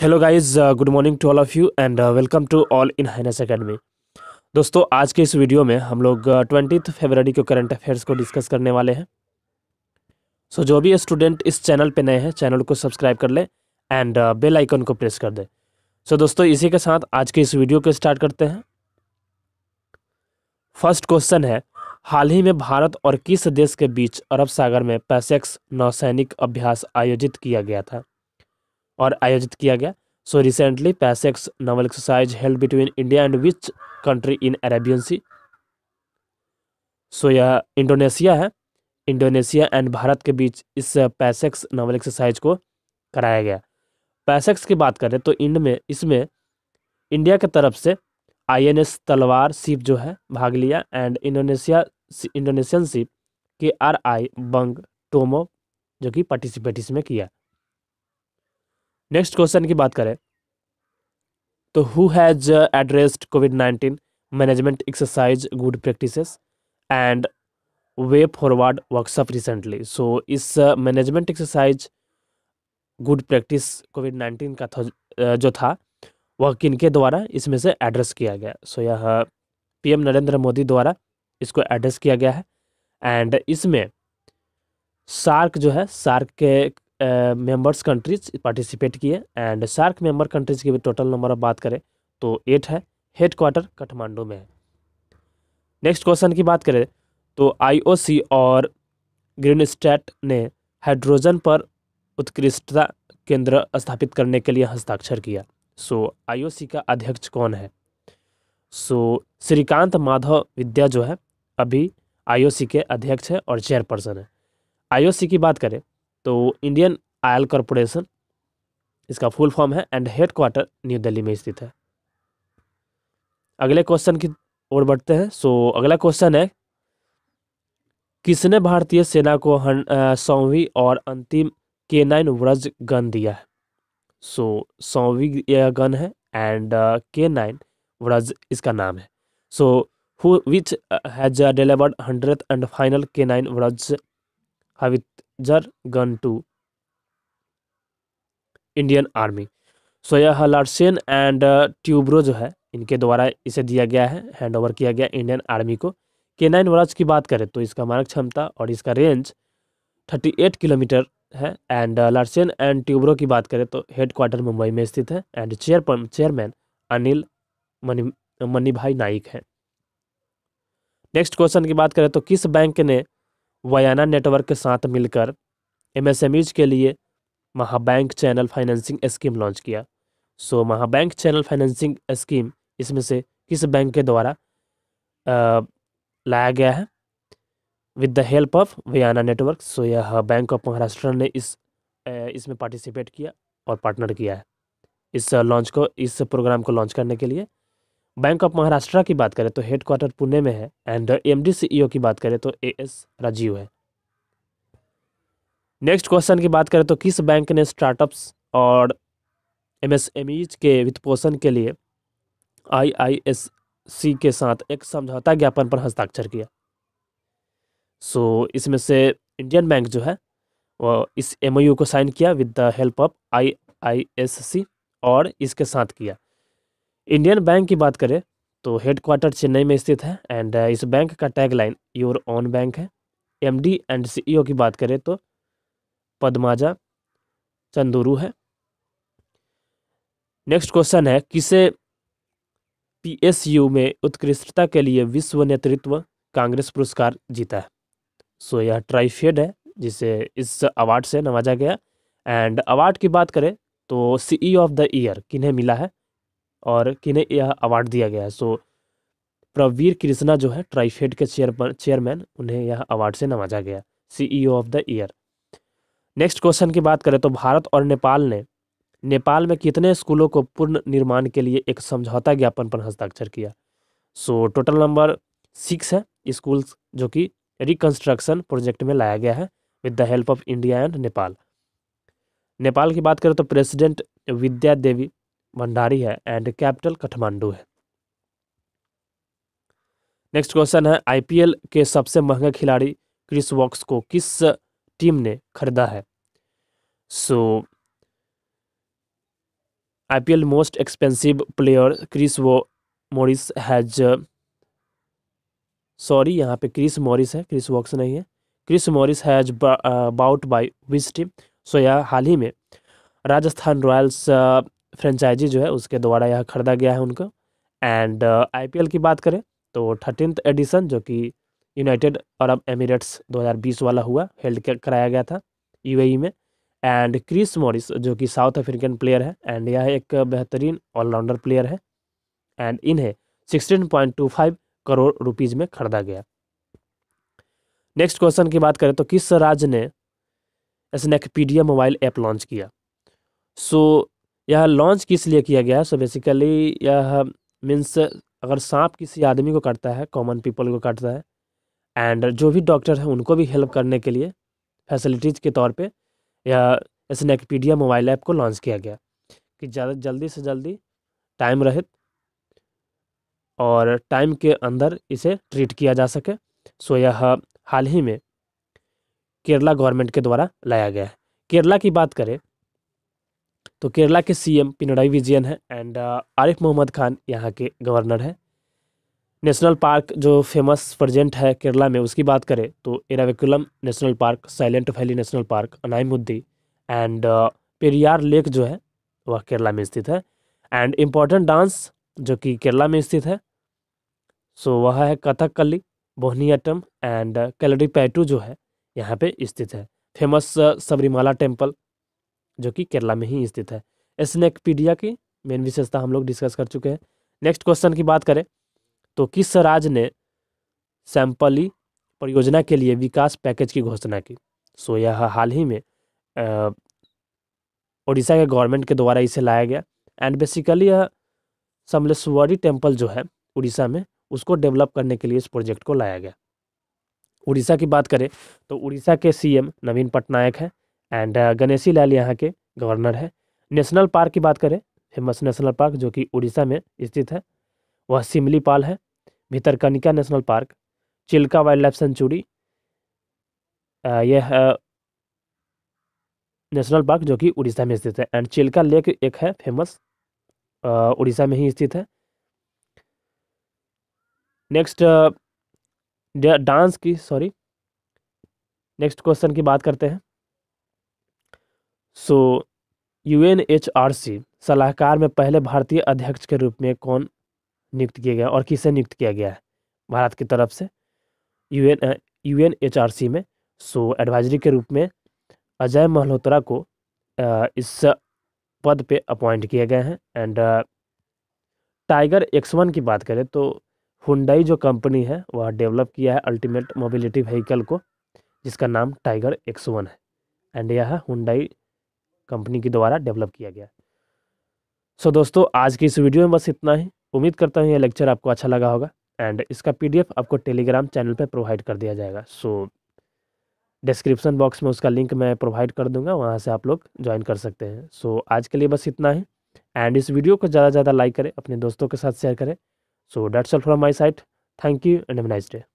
hello guys good morning to all of you and welcome to all in Highness Academy दोस्तों आज के इस video में हम लोग ट्वेंटी uh, फरवरी के करंट अफेयर्स को डिस्कस करने वाले हैं सो so, जो भी स्टूडेंट इस चैनल पे नए हैं चैनल को सब्सक्राइब कर लें एंड बेल आइकन को प्रेस कर दें सो so, दोस्तों इसी के साथ आज के इस वीडियो को स्टार्ट करते हैं फर्स्ट क्वेश्चन है हाल ही में भारत और किस देश के बीच अरब सागर में पैसेक्स नौसैनिक अभ्यास आयोजित किया गया था और आयोजित किया गया so recently PASSEX naval exercise held between India and which country in Arabian Sea so यह इंडोनेशिया है इंडोनेशिया एंड भारत के बीच इस पैसेक्स नवल एक्सरसाइज को कराया गया पैसेक्स की बात करें तो इंड में इसमें इंडिया के तरफ से आईएनएस तलवार शिप जो है भाग लिया and Indonesia Indonesian ship K R I Bung Tomo जो कि पार्टिसिपेट इसमें किया नेक्स्ट क्वेश्चन की बात करें तो who has addressed Covid nineteen management exercise good practices and way forward workshop recently so इस management exercise good practice Covid nineteen का था, uh, जो था वह किन के द्वारा इसमें से एड्रेस किया गया सो so, यह पीएम uh, नरेंद्र मोदी द्वारा इसको एड्रेस किया गया है एंड इसमें सार्क जो है सार्क के मेंबर्स कंट्रीज पार्टिसिपेट किए एंड सार्क मेंबर कंट्रीज की भी टोटल नंबर ऑफ बात करें तो एट है हेड क्वार्टर काठमांडू में है नेक्स्ट क्वेश्चन की बात करें तो आईओसी और ग्रीन स्टेट ने हाइड्रोजन पर उत्कृष्टता केंद्र स्थापित करने के लिए हस्ताक्षर किया सो so, आईओसी का अध्यक्ष कौन है सो so, श्रीकांत माधव विद्या जो है अभी आईओसी के अध्यक्ष है और चेयरपर्सन है आईओसी की बात करें तो इंडियन आयल कॉरपोरेशन इसका फुल फॉर्म है and headquarter new Delhi में स्थित है अगले क्वेश्चन की ओर बढ़ते हैं सो अगला क्वेश्चन है किसने भारतीय सेना को सौवीं और अंतिम के नाइन व्रज गन दिया है सो सौवी यह गन है एंड के नाइन व्रज इसका नाम है so who which has delivered hundred and final K nine व्रज howitzer gun to Indian army so यह लार्सेन एंड ट्यूब्रो जो है इनके द्वारा इसे दिया गया है हैंड ओवर किया गया इंडियन आर्मी को के नाइन वर्ज की बात करें तो इसका मानक क्षमता और इसका रेंज थर्टी एट किलोमीटर है एंड लार्सेन एंड ट्यूब्रो की बात करें तो हेड क्वार्टर मुंबई में स्थित है and chair chairman Anil Mani Manibhai Naik है नेक्स्ट क्वेश्चन की बात करें तो किस बैंक ने वयाना नेटवर्क के साथ मिलकर एमएसएमईज e के लिए Mahabank channel financing scheme launch किया so Mahabank channel financing scheme इसमें से किस बैंक के द्वारा लाया गया है with the help of Vayana network so यह बैंक ऑफ महाराष्ट्र ने इस इसमें पार्टिसिपेट किया और पार्टनर किया है इस लॉन्च को इस प्रोग्राम को लॉन्च करने के लिए बैंक ऑफ महाराष्ट्र की बात करें तो हेडक्वार्टर पुणे में है एंड एम डी सीईओ की बात करें तो ए एस राजीव है नेक्स्ट क्वेश्चन की बात करें तो किस बैंक ने स्टार्टअप्स और एमएसएमईज e के वित्तपोषण के लिए आईआईएससी के साथ एक समझौता ज्ञापन पर हस्ताक्षर किया सो so, इसमें से इंडियन बैंक जो है वो इस एमओयू को साइन किया with the help of IISc और इसके साथ किया इंडियन बैंक की बात करें तो हेडक्वार्टर चेन्नई में स्थित है एंड uh, इस बैंक का टैगलाइन योर ऑन बैंक है एमडी एंड सीईओ की बात करें तो पदमाजा चंदूरू है नेक्स्ट क्वेश्चन है किसे पीएसयू में उत्कृष्टता के लिए विश्व नेतृत्व कांग्रेस पुरस्कार जीता है सो यह ट्राइफेड है जिसे इस अवार्ड से नवाजा गया एंड अवार्ड की बात करें तो सीई ऑफ द ईयर किन्हें मिला है और किन्हें यह अवार्ड दिया गया है सो प्रवीर कृष्णा जो है ट्राइफेड के चेयर चेयरमैन उन्हें यह अवार्ड से नवाजा गया CEO of the year next question की बात करें तो भारत और नेपाल ने नेपाल में कितने स्कूलों को पूर्ण निर्माण के लिए एक समझौता ज्ञापन पर हस्ताक्षर किया सो टोटल नंबर सिक्स है स्कूल्स जो कि रिकंस्ट्रक्शन प्रोजेक्ट में लाया गया है with the help of India and Nepal Nepal की बात करें तो प्रेसिडेंट विद्या देवी भंडारी है एंड कैपिटल काठमांडू है नेक्स्ट क्वेश्चन है आईपीएल के सबसे महंगे खिलाड़ी क्रिस वॉक्स को किस टीम ने खरीदा है so IPL most expensive player Chris वो मोरिस हैज सॉरी यहाँ पे क्रिस मॉरिस है क्रिस वॉक्स नहीं है Chris Morris has bought by which team so यह हाल ही में राजस्थान रॉयल्स फ्रेंचाइजी जो है उसके द्वारा यह खरीदा गया है उनको एंड आईपीएल uh, की बात करें तो थर्टीनथ एडिशन जो कि यूनाइटेड अरब एमिरेट्स 2020 वाला हुआ हेल्ड कराया गया था यूएई e में एंड क्रिस मॉरिस जो कि साउथ अफ्रीकन प्लेयर है एंड यह एक बेहतरीन ऑलराउंडर प्लेयर है एंड इन्हें 16.25 करोड़ रुपीज़ में खरीदा गया नेक्स्ट क्वेश्चन की बात करें तो किस राज्य ने स्नैकपीडिया मोबाइल ऐप लॉन्च किया सो so, यह लॉन्च किस लिए किया गया है सो बेसिकली यह मीन्स अगर सांप किसी आदमी को काटता है कॉमन पीपल को काटता है एंड जो भी डॉक्टर हैं उनको भी हेल्प करने के लिए फैसिलिटीज़ के तौर पे यह स्नैकपीडिया मोबाइल ऐप को लॉन्च किया गया कि ज़्यादा जल्दी से जल्दी टाइम रहित और टाइम के अंदर इसे ट्रीट किया जा सके सो यह हाल ही में केरला गवर्नमेंट के द्वारा लाया गया है केरला की बात करें तो केरला के सीएम पिनराई विजयन है एंड uh, आरिफ मोहम्मद खान यहाँ के गवर्नर हैं नेशनल पार्क जो फेमस प्रजेंट है केरला में उसकी बात करें तो Eravikulam national park Silent Valley national park Anamudi and uh, Periyar lake जो है वह केरला में स्थित है एंड इम्पॉर्टेंट डांस जो कि केरला में स्थित है सो so, वह है Kathakali Mohiniyattam and uh, Kalaripayattu जो है यहाँ पे स्थित है फेमस सबरीमाला टेम्पल जो कि केरला में ही स्थित है स्नैकपीडिया की मेन विशेषता हम लोग डिस्कस कर चुके हैं नेक्स्ट क्वेश्चन की बात करें तो किस राज्य ने सैंपली परियोजना के लिए विकास पैकेज की घोषणा की सो यह हाल ही में उड़ीसा के गवर्नमेंट के द्वारा इसे लाया गया एंड बेसिकली यह समलेश्वरी टेम्पल जो है उड़ीसा में उसको डेवलप करने के लिए इस प्रोजेक्ट को लाया गया उड़ीसा की बात करें तो उड़ीसा के सीएम नवीन पटनायक हैं एंड गणेशी लाल यहाँ के गवर्नर है नेशनल पार्क की बात करें फेमस नेशनल पार्क जो कि उड़ीसा में स्थित है वह सिमली पाल है Bhitarkanika national park Chilika wildlife sanctuary यह नेशनल uh, पार्क जो कि उड़ीसा में स्थित है एंड चिल्का लेक एक है फेमस uh, उड़ीसा में ही स्थित है नेक्स्ट डांस uh, की सॉरी नेक्स्ट क्वेश्चन की बात करते हैं सो सी सलाहकार में पहले भारतीय अध्यक्ष के रूप में कौन नियुक्त किया गया और किसे नियुक्त किया गया है भारत की तरफ से यूएन सी में सो एडवाइजरी के रूप में अजय मल्होत्रा को इस पद पे अपॉइंट किए गए हैं एंड टाइगर एक्स वन की बात करें तो हुंडई जो कंपनी है वह डेवलप किया है अल्टीमेट मोबिलिटी व्हीकल को जिसका नाम टाइगर एक्स वन है एंड यह हुंडई कंपनी के द्वारा डेवलप किया गया सो so, दोस्तों आज की इस वीडियो में बस इतना ही उम्मीद करता हूँ यह लेक्चर आपको अच्छा लगा होगा एंड इसका पीडीएफ आपको टेलीग्राम चैनल पर प्रोवाइड कर दिया जाएगा सो so, डिस्क्रिप्शन बॉक्स में उसका लिंक मैं प्रोवाइड कर दूंगा वहाँ से आप लोग ज्वाइन कर सकते हैं सो so, आज के लिए बस इतना ही एंड इस वीडियो को ज़्यादा से ज़्यादा लाइक करें अपने दोस्तों के साथ शेयर करें so that's all from my site thank you and nice day